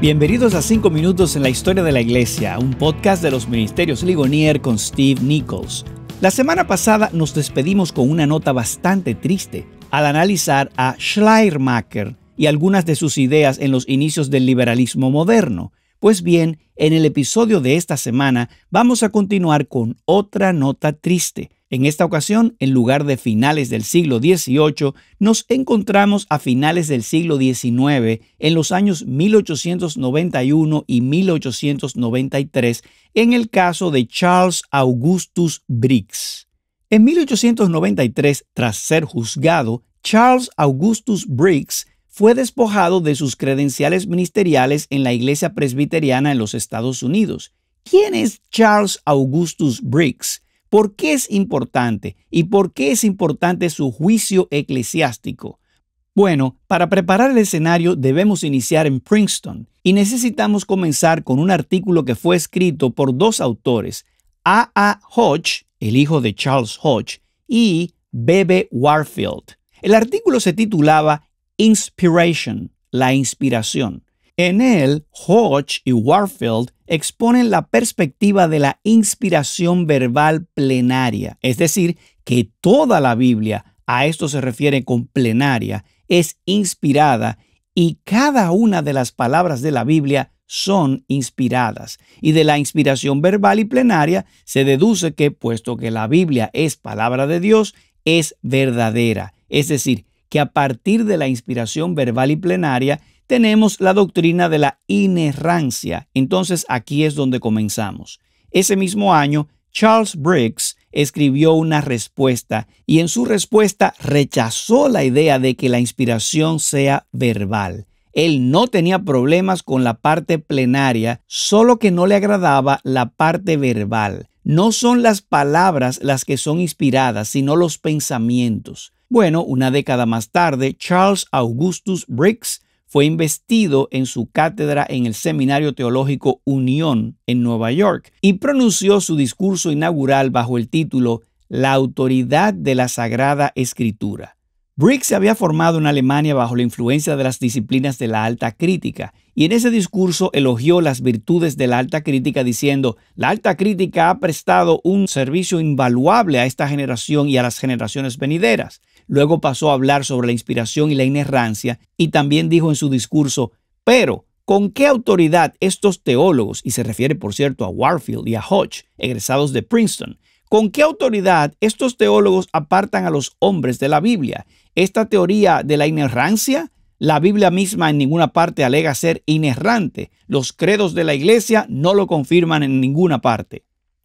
Bienvenidos a 5 minutos en la historia de la iglesia, un podcast de los ministerios Ligonier con Steve Nichols. La semana pasada nos despedimos con una nota bastante triste al analizar a Schleiermacher y algunas de sus ideas en los inicios del liberalismo moderno. Pues bien, en el episodio de esta semana vamos a continuar con otra nota triste. En esta ocasión, en lugar de finales del siglo XVIII, nos encontramos a finales del siglo XIX, en los años 1891 y 1893, en el caso de Charles Augustus Briggs. En 1893, tras ser juzgado, Charles Augustus Briggs fue despojado de sus credenciales ministeriales en la Iglesia Presbiteriana en los Estados Unidos. ¿Quién es Charles Augustus Briggs? ¿Por qué es importante? ¿Y por qué es importante su juicio eclesiástico? Bueno, para preparar el escenario debemos iniciar en Princeton y necesitamos comenzar con un artículo que fue escrito por dos autores, A. A. Hodge, el hijo de Charles Hodge, y B. Warfield. El artículo se titulaba Inspiration, la inspiración. En él, Hodge y Warfield exponen la perspectiva de la inspiración verbal plenaria, es decir, que toda la Biblia, a esto se refiere con plenaria, es inspirada y cada una de las palabras de la Biblia son inspiradas. Y de la inspiración verbal y plenaria se deduce que, puesto que la Biblia es palabra de Dios, es verdadera, es decir, que a partir de la inspiración verbal y plenaria tenemos la doctrina de la inerrancia. Entonces aquí es donde comenzamos. Ese mismo año, Charles Briggs escribió una respuesta y en su respuesta rechazó la idea de que la inspiración sea verbal. Él no tenía problemas con la parte plenaria, solo que no le agradaba la parte verbal. No son las palabras las que son inspiradas, sino los pensamientos. Bueno, una década más tarde, Charles Augustus Briggs fue investido en su cátedra en el Seminario Teológico Unión en Nueva York y pronunció su discurso inaugural bajo el título La autoridad de la Sagrada Escritura. Briggs se había formado en Alemania bajo la influencia de las disciplinas de la alta crítica y en ese discurso elogió las virtudes de la alta crítica diciendo, la alta crítica ha prestado un servicio invaluable a esta generación y a las generaciones venideras. Luego pasó a hablar sobre la inspiración y la inerrancia y también dijo en su discurso, pero ¿con qué autoridad estos teólogos, y se refiere por cierto a Warfield y a Hodge, egresados de Princeton, ¿con qué autoridad estos teólogos apartan a los hombres de la Biblia? Esta teoría de la inerrancia la Biblia misma en ninguna parte alega ser inerrante. Los credos de la iglesia no lo confirman en ninguna parte.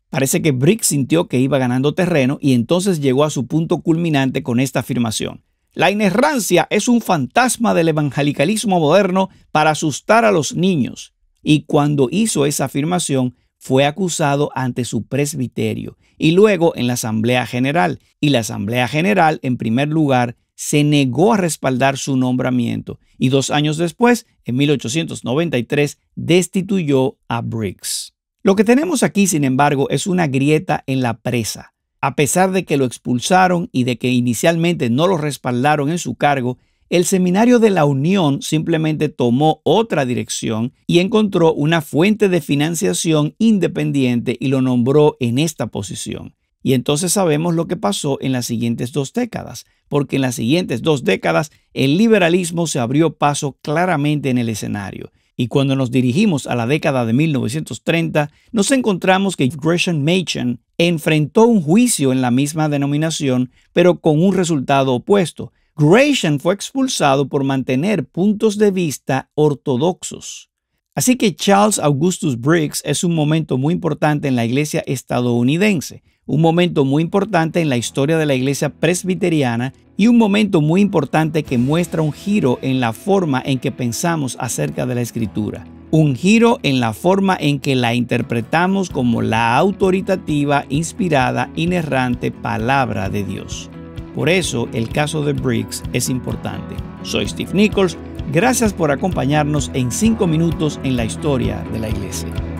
Parece que Briggs sintió que iba ganando terreno y entonces llegó a su punto culminante con esta afirmación. La inerrancia es un fantasma del evangelicalismo moderno para asustar a los niños. Y cuando hizo esa afirmación, fue acusado ante su presbiterio y luego en la Asamblea General. Y la Asamblea General, en primer lugar, se negó a respaldar su nombramiento y dos años después, en 1893, destituyó a Briggs. Lo que tenemos aquí, sin embargo, es una grieta en la presa. A pesar de que lo expulsaron y de que inicialmente no lo respaldaron en su cargo, el seminario de la Unión simplemente tomó otra dirección y encontró una fuente de financiación independiente y lo nombró en esta posición. Y entonces sabemos lo que pasó en las siguientes dos décadas, porque en las siguientes dos décadas el liberalismo se abrió paso claramente en el escenario y cuando nos dirigimos a la década de 1930, nos encontramos que Gresham Machen enfrentó un juicio en la misma denominación, pero con un resultado opuesto. Gresham fue expulsado por mantener puntos de vista ortodoxos. Así que Charles Augustus Briggs es un momento muy importante en la iglesia estadounidense, un momento muy importante en la historia de la iglesia presbiteriana y un momento muy importante que muestra un giro en la forma en que pensamos acerca de la escritura. Un giro en la forma en que la interpretamos como la autoritativa, inspirada, inerrante palabra de Dios. Por eso el caso de Briggs es importante. Soy Steve Nichols, gracias por acompañarnos en 5 minutos en la historia de la iglesia.